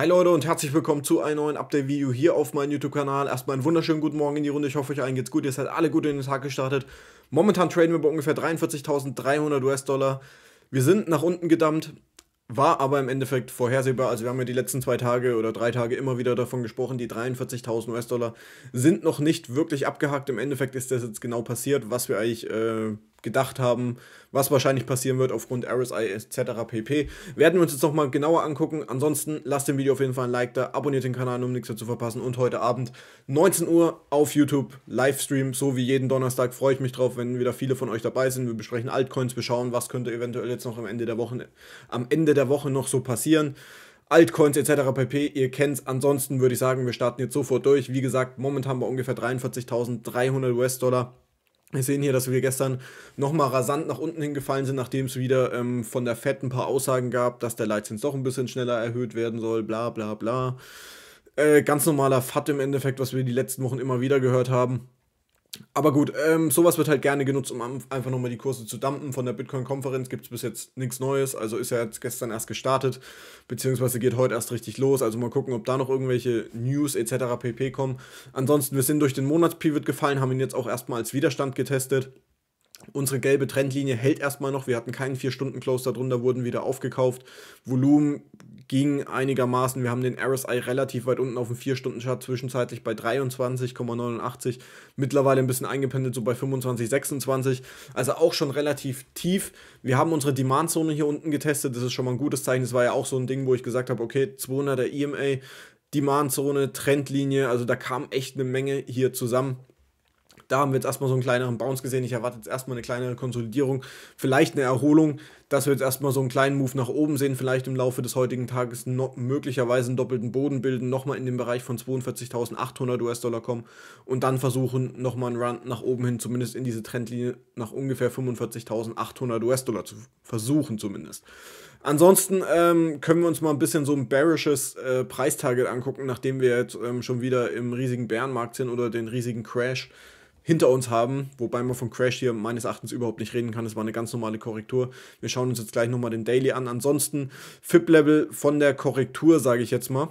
Hi Leute und herzlich willkommen zu einem neuen Update-Video hier auf meinem YouTube-Kanal. Erstmal einen wunderschönen guten Morgen in die Runde. Ich hoffe, euch allen geht's gut. Ihr seid alle gut in den Tag gestartet. Momentan traden wir bei ungefähr 43.300 US-Dollar. Wir sind nach unten gedammt, war aber im Endeffekt vorhersehbar. Also wir haben ja die letzten zwei Tage oder drei Tage immer wieder davon gesprochen, die 43.000 US-Dollar sind noch nicht wirklich abgehakt. Im Endeffekt ist das jetzt genau passiert, was wir eigentlich... Äh gedacht haben, was wahrscheinlich passieren wird aufgrund RSI etc. pp. Werden wir uns jetzt nochmal genauer angucken. Ansonsten lasst dem Video auf jeden Fall ein Like da, abonniert den Kanal, um nichts mehr zu verpassen. Und heute Abend 19 Uhr auf YouTube Livestream, so wie jeden Donnerstag. Freue ich mich drauf, wenn wieder viele von euch dabei sind. Wir besprechen Altcoins, wir schauen, was könnte eventuell jetzt noch am Ende der Woche, am Ende der Woche noch so passieren. Altcoins etc. pp. Ihr kennt es. Ansonsten würde ich sagen, wir starten jetzt sofort durch. Wie gesagt, momentan bei ungefähr 43.300 US-Dollar. Wir sehen hier, dass wir gestern nochmal rasant nach unten hingefallen sind, nachdem es wieder ähm, von der FED ein paar Aussagen gab, dass der Leitzins doch ein bisschen schneller erhöht werden soll, bla bla bla. Äh, ganz normaler FAT im Endeffekt, was wir die letzten Wochen immer wieder gehört haben. Aber gut, ähm, sowas wird halt gerne genutzt, um einfach nochmal die Kurse zu dumpen. Von der Bitcoin-Konferenz gibt es bis jetzt nichts Neues. Also ist ja jetzt gestern erst gestartet, beziehungsweise geht heute erst richtig los. Also mal gucken, ob da noch irgendwelche News etc. pp kommen. Ansonsten, wir sind durch den Monats-Pivot gefallen, haben ihn jetzt auch erstmal als Widerstand getestet. Unsere gelbe Trendlinie hält erstmal noch. Wir hatten keinen 4-Stunden-Close darunter, wurden wieder aufgekauft. Volumen ging einigermaßen. Wir haben den RSI relativ weit unten auf dem 4-Stunden-Chart, zwischenzeitlich bei 23,89. Mittlerweile ein bisschen eingependelt, so bei 25, 26. Also auch schon relativ tief. Wir haben unsere Demand-Zone hier unten getestet. Das ist schon mal ein gutes Zeichen. Das war ja auch so ein Ding, wo ich gesagt habe, okay, 200er EMA, Demand-Zone, Trendlinie. Also da kam echt eine Menge hier zusammen. Da haben wir jetzt erstmal so einen kleineren Bounce gesehen. Ich erwarte jetzt erstmal eine kleinere Konsolidierung, vielleicht eine Erholung, dass wir jetzt erstmal so einen kleinen Move nach oben sehen, vielleicht im Laufe des heutigen Tages no möglicherweise einen doppelten Boden bilden, nochmal in den Bereich von 42.800 US-Dollar kommen und dann versuchen, nochmal einen Run nach oben hin, zumindest in diese Trendlinie nach ungefähr 45.800 US-Dollar zu versuchen zumindest. Ansonsten ähm, können wir uns mal ein bisschen so ein bearishes äh, Preistarget angucken, nachdem wir jetzt ähm, schon wieder im riesigen Bärenmarkt sind oder den riesigen Crash hinter uns haben, wobei man von Crash hier meines Erachtens überhaupt nicht reden kann. Das war eine ganz normale Korrektur. Wir schauen uns jetzt gleich nochmal den Daily an. Ansonsten FIP-Level von der Korrektur, sage ich jetzt mal.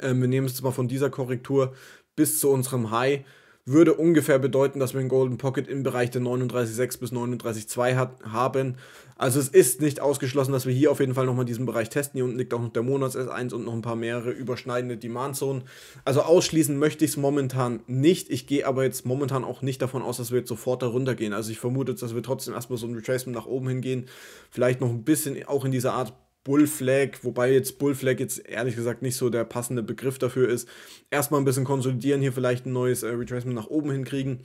Ähm, wir nehmen es jetzt mal von dieser Korrektur bis zu unserem High würde ungefähr bedeuten, dass wir einen Golden Pocket im Bereich der 39,6 bis 39,2 hat, haben. Also es ist nicht ausgeschlossen, dass wir hier auf jeden Fall nochmal diesen Bereich testen. Hier unten liegt auch noch der Monats S1 und noch ein paar mehrere überschneidende Demand-Zonen. Also ausschließen möchte ich es momentan nicht. Ich gehe aber jetzt momentan auch nicht davon aus, dass wir jetzt sofort da runtergehen. Also ich vermute jetzt, dass wir trotzdem erstmal so ein Retracement nach oben hingehen. Vielleicht noch ein bisschen auch in dieser Art Bullflag, wobei jetzt Bullflag jetzt ehrlich gesagt nicht so der passende Begriff dafür ist, erstmal ein bisschen konsolidieren, hier vielleicht ein neues äh, Retracement nach oben hinkriegen,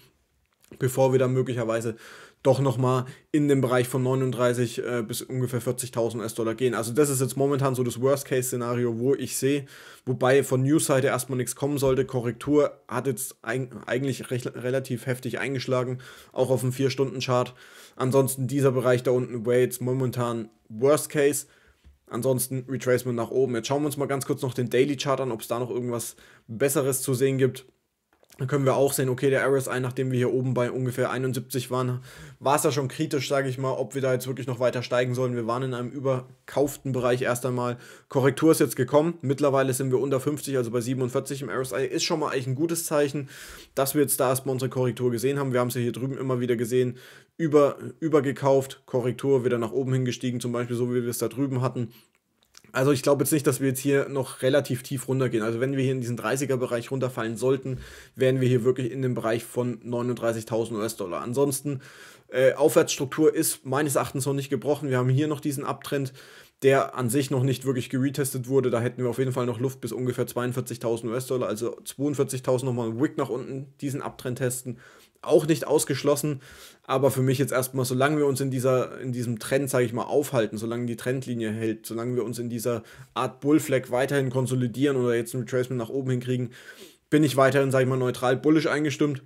bevor wir dann möglicherweise doch nochmal in den Bereich von 39 äh, bis ungefähr 40.000 US-Dollar gehen. Also das ist jetzt momentan so das Worst-Case-Szenario, wo ich sehe, wobei von News-Seite erstmal nichts kommen sollte. Korrektur hat jetzt ein, eigentlich recht, relativ heftig eingeschlagen, auch auf dem 4-Stunden-Chart. Ansonsten dieser Bereich da unten, Weights, momentan Worst-Case Ansonsten Retracement nach oben. Jetzt schauen wir uns mal ganz kurz noch den Daily Chart an, ob es da noch irgendwas Besseres zu sehen gibt. Dann können wir auch sehen, okay, der RSI, nachdem wir hier oben bei ungefähr 71 waren, war es da schon kritisch, sage ich mal, ob wir da jetzt wirklich noch weiter steigen sollen. Wir waren in einem überkauften Bereich erst einmal. Korrektur ist jetzt gekommen. Mittlerweile sind wir unter 50, also bei 47 im RSI. Ist schon mal eigentlich ein gutes Zeichen, dass wir jetzt da erstmal unsere Korrektur gesehen haben. Wir haben es ja hier drüben immer wieder gesehen. Über, übergekauft, Korrektur wieder nach oben hingestiegen, zum Beispiel so wie wir es da drüben hatten also ich glaube jetzt nicht, dass wir jetzt hier noch relativ tief runtergehen. Also wenn wir hier in diesen 30er-Bereich runterfallen sollten, wären wir hier wirklich in dem Bereich von 39.000 US-Dollar. Ansonsten, äh, Aufwärtsstruktur ist meines Erachtens noch nicht gebrochen. Wir haben hier noch diesen Abtrend, der an sich noch nicht wirklich geretestet wurde. Da hätten wir auf jeden Fall noch Luft bis ungefähr 42.000 US-Dollar, also 42.000 nochmal einen Wick nach unten, diesen Abtrend testen auch nicht ausgeschlossen. Aber für mich jetzt erstmal, solange wir uns in, dieser, in diesem Trend, sage ich mal, aufhalten, solange die Trendlinie hält, solange wir uns in dieser Art Bullflag weiterhin konsolidieren oder jetzt ein Retracement nach oben hinkriegen, bin ich weiterhin, sage ich mal, neutral bullisch eingestimmt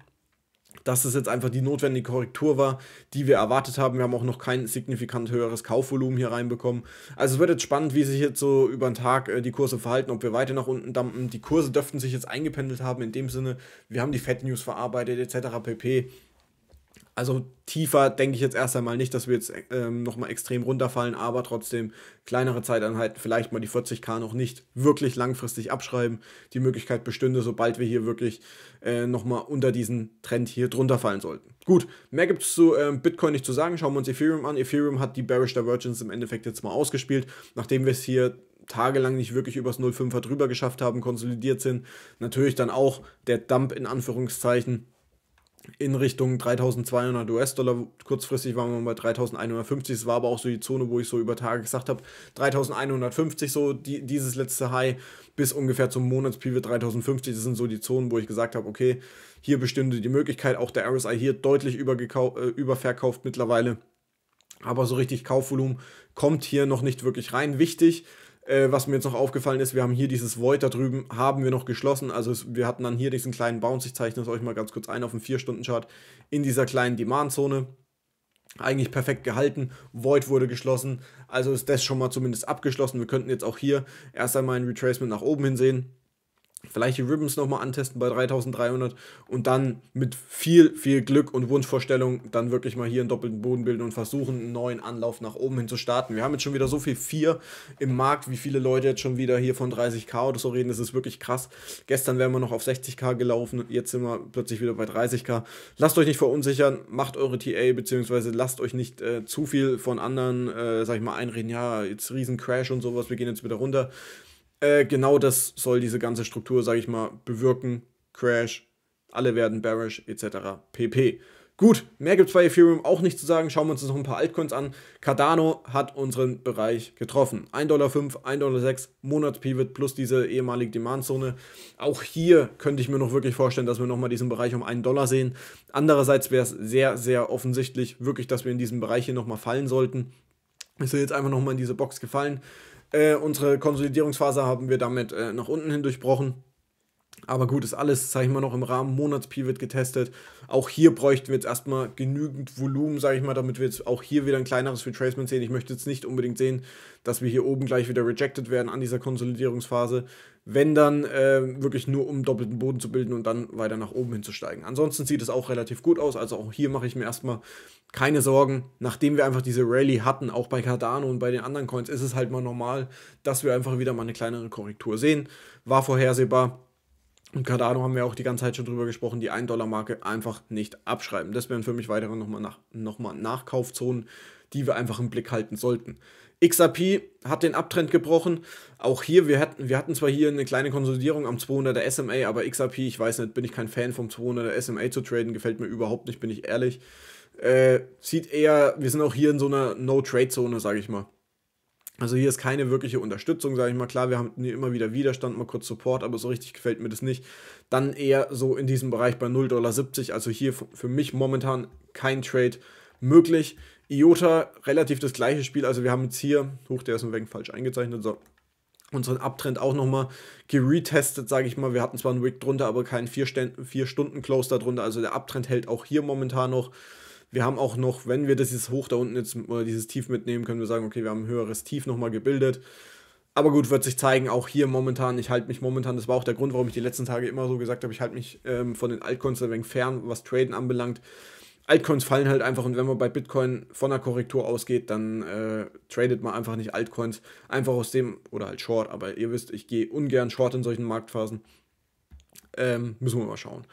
dass es jetzt einfach die notwendige Korrektur war, die wir erwartet haben. Wir haben auch noch kein signifikant höheres Kaufvolumen hier reinbekommen. Also es wird jetzt spannend, wie sich jetzt so über den Tag äh, die Kurse verhalten, ob wir weiter nach unten dampfen. Die Kurse dürften sich jetzt eingependelt haben in dem Sinne, wir haben die Fed News verarbeitet etc. pp. Also tiefer denke ich jetzt erst einmal nicht, dass wir jetzt ähm, nochmal extrem runterfallen, aber trotzdem kleinere Zeiteinheiten, vielleicht mal die 40k noch nicht wirklich langfristig abschreiben. Die Möglichkeit bestünde, sobald wir hier wirklich äh, nochmal unter diesen Trend hier drunter fallen sollten. Gut, mehr gibt es zu ähm, Bitcoin nicht zu sagen. Schauen wir uns Ethereum an. Ethereum hat die Bearish Divergence im Endeffekt jetzt mal ausgespielt, nachdem wir es hier tagelang nicht wirklich übers 05er drüber geschafft haben, konsolidiert sind. Natürlich dann auch der Dump in Anführungszeichen in Richtung 3200 US-Dollar. Kurzfristig waren wir bei 3150. Es war aber auch so die Zone, wo ich so über Tage gesagt habe, 3150 so die, dieses letzte High bis ungefähr zum Monatspreview 3050. Das sind so die Zonen, wo ich gesagt habe, okay, hier bestünde die Möglichkeit. Auch der RSI hier deutlich äh, überverkauft mittlerweile. Aber so richtig Kaufvolumen kommt hier noch nicht wirklich rein. Wichtig, äh, was mir jetzt noch aufgefallen ist, wir haben hier dieses Void da drüben, haben wir noch geschlossen. Also es, wir hatten dann hier diesen kleinen Bounce, ich zeichne es euch mal ganz kurz ein auf dem 4-Stunden-Chart, in dieser kleinen Demand-Zone. Eigentlich perfekt gehalten, Void wurde geschlossen, also ist das schon mal zumindest abgeschlossen. Wir könnten jetzt auch hier erst einmal ein Retracement nach oben hin sehen vielleicht die Ribbons nochmal antesten bei 3300 und dann mit viel, viel Glück und Wunschvorstellung dann wirklich mal hier einen doppelten Boden bilden und versuchen, einen neuen Anlauf nach oben hin zu starten. Wir haben jetzt schon wieder so viel 4 im Markt, wie viele Leute jetzt schon wieder hier von 30k oder so reden. Das ist wirklich krass. Gestern wären wir noch auf 60k gelaufen, und jetzt sind wir plötzlich wieder bei 30k. Lasst euch nicht verunsichern, macht eure TA, beziehungsweise lasst euch nicht äh, zu viel von anderen, äh, sag ich mal, einreden, ja, jetzt riesen Crash und sowas, wir gehen jetzt wieder runter. Äh, genau das soll diese ganze Struktur, sage ich mal, bewirken. Crash, alle werden bearish, etc. pp. Gut, mehr gibt es bei Ethereum auch nicht zu sagen. Schauen wir uns noch ein paar Altcoins an. Cardano hat unseren Bereich getroffen. 1,5 Dollar, 1,6 Dollar Monatspivot plus diese ehemalige Demandzone. Auch hier könnte ich mir noch wirklich vorstellen, dass wir nochmal diesen Bereich um 1 Dollar sehen. Andererseits wäre es sehr, sehr offensichtlich, wirklich, dass wir in diesem Bereich hier nochmal fallen sollten. Ist er jetzt einfach nochmal in diese Box gefallen. Äh, unsere Konsolidierungsphase haben wir damit äh, nach unten hin durchbrochen. Aber gut, ist alles, sage ich mal, noch im Rahmen. Monatspivot getestet. Auch hier bräuchten wir jetzt erstmal genügend Volumen, sage ich mal, damit wir jetzt auch hier wieder ein kleineres Retracement sehen. Ich möchte jetzt nicht unbedingt sehen, dass wir hier oben gleich wieder rejected werden an dieser Konsolidierungsphase. Wenn dann äh, wirklich nur, um doppelten Boden zu bilden und dann weiter nach oben hinzusteigen. Ansonsten sieht es auch relativ gut aus. Also auch hier mache ich mir erstmal keine Sorgen. Nachdem wir einfach diese Rallye hatten, auch bei Cardano und bei den anderen Coins, ist es halt mal normal, dass wir einfach wieder mal eine kleinere Korrektur sehen. War vorhersehbar und Cardano haben wir auch die ganze Zeit schon drüber gesprochen, die 1-Dollar-Marke einfach nicht abschreiben. Das wären für mich weitere nochmal nach, noch Nachkaufzonen, die wir einfach im Blick halten sollten. XRP hat den Abtrend gebrochen. Auch hier, wir hatten, wir hatten zwar hier eine kleine Konsolidierung am 200er SMA, aber XRP, ich weiß nicht, bin ich kein Fan vom 200er SMA zu traden, gefällt mir überhaupt nicht, bin ich ehrlich. Äh, sieht eher, wir sind auch hier in so einer No-Trade-Zone, sage ich mal. Also hier ist keine wirkliche Unterstützung, sage ich mal. Klar, wir haben hier immer wieder Widerstand, mal kurz Support, aber so richtig gefällt mir das nicht. Dann eher so in diesem Bereich bei 0,70 Dollar. Also hier für mich momentan kein Trade möglich. IOTA, relativ das gleiche Spiel. Also wir haben jetzt hier, hoch, der ist ein wenig falsch eingezeichnet, so. Unseren Abtrend auch nochmal geretestet, sage ich mal. Wir hatten zwar einen Wick drunter, aber keinen 4-Stunden-Close darunter. Also der Abtrend hält auch hier momentan noch. Wir haben auch noch, wenn wir dieses Hoch da unten jetzt oder äh, dieses Tief mitnehmen, können wir sagen, okay, wir haben ein höheres Tief nochmal gebildet. Aber gut, wird sich zeigen, auch hier momentan, ich halte mich momentan, das war auch der Grund, warum ich die letzten Tage immer so gesagt habe, ich halte mich ähm, von den Altcoins ein wenig fern, was Traden anbelangt. Altcoins fallen halt einfach und wenn man bei Bitcoin von einer Korrektur ausgeht, dann äh, tradet man einfach nicht Altcoins. Einfach aus dem, oder halt Short, aber ihr wisst, ich gehe ungern Short in solchen Marktphasen. Ähm, müssen wir mal schauen.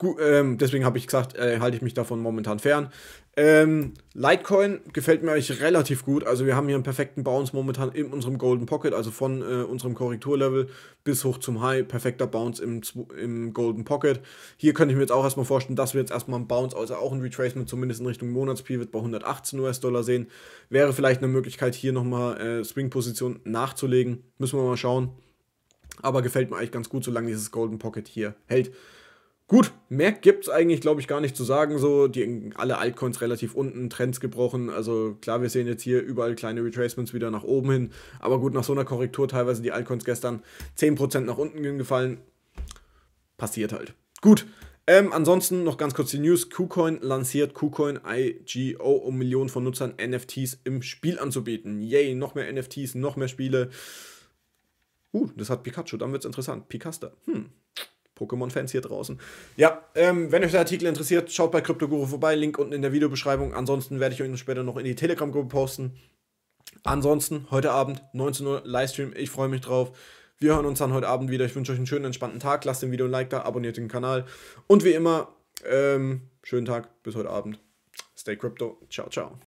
Gut, ähm, deswegen habe ich gesagt, äh, halte ich mich davon momentan fern. Ähm, Litecoin gefällt mir eigentlich relativ gut. Also wir haben hier einen perfekten Bounce momentan in unserem Golden Pocket, also von äh, unserem Korrekturlevel bis hoch zum High. Perfekter Bounce im, im Golden Pocket. Hier könnte ich mir jetzt auch erstmal vorstellen, dass wir jetzt erstmal einen Bounce, also auch ein Retracement zumindest in Richtung Monatspivot bei 118 US-Dollar sehen. Wäre vielleicht eine Möglichkeit, hier nochmal äh, Swing-Position nachzulegen. Müssen wir mal schauen. Aber gefällt mir eigentlich ganz gut, solange dieses Golden Pocket hier hält. Gut, mehr gibt es eigentlich, glaube ich, gar nicht zu sagen. So, die, alle Altcoins relativ unten, Trends gebrochen. Also klar, wir sehen jetzt hier überall kleine Retracements wieder nach oben hin. Aber gut, nach so einer Korrektur teilweise die Altcoins gestern 10% nach unten gefallen. Passiert halt. Gut, ähm, ansonsten noch ganz kurz die News. KuCoin lanciert KuCoin IGO, um Millionen von Nutzern NFTs im Spiel anzubieten. Yay, noch mehr NFTs, noch mehr Spiele. Uh, das hat Pikachu, dann wird's interessant. Picasta. Hm, Pokémon-Fans hier draußen. Ja, ähm, wenn euch der Artikel interessiert, schaut bei CryptoGuru vorbei. Link unten in der Videobeschreibung. Ansonsten werde ich euch später noch in die Telegram-Gruppe posten. Ansonsten heute Abend 19 Uhr Livestream. Ich freue mich drauf. Wir hören uns dann heute Abend wieder. Ich wünsche euch einen schönen, entspannten Tag. Lasst dem Video ein Like da, abonniert den Kanal. Und wie immer, ähm, schönen Tag, bis heute Abend. Stay Crypto. Ciao, ciao.